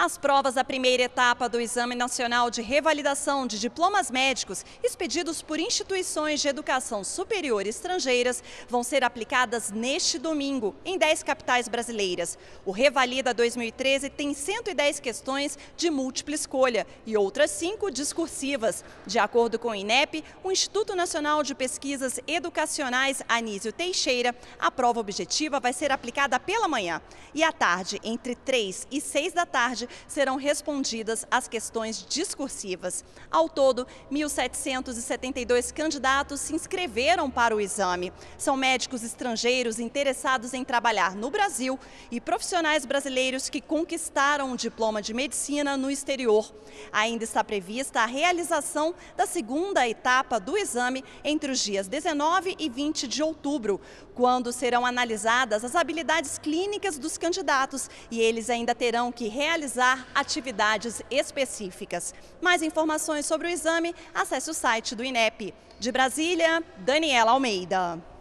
As provas da primeira etapa do Exame Nacional de Revalidação de Diplomas Médicos, expedidos por instituições de educação superior estrangeiras, vão ser aplicadas neste domingo, em 10 capitais brasileiras. O Revalida 2013 tem 110 questões de múltipla escolha e outras cinco discursivas. De acordo com o INEP, o Instituto Nacional de Pesquisas Educacionais Anísio Teixeira, a prova objetiva vai ser aplicada pela manhã. E à tarde, entre 3 e 6 da tarde, serão respondidas as questões discursivas. Ao todo, 1.772 candidatos se inscreveram para o exame. São médicos estrangeiros interessados em trabalhar no Brasil e profissionais brasileiros que conquistaram o um diploma de medicina no exterior. Ainda está prevista a realização da segunda etapa do exame entre os dias 19 e 20 de outubro, quando serão analisadas as habilidades clínicas dos candidatos e eles ainda terão que realizar realizar atividades específicas. Mais informações sobre o exame, acesse o site do INEP. De Brasília, Daniela Almeida.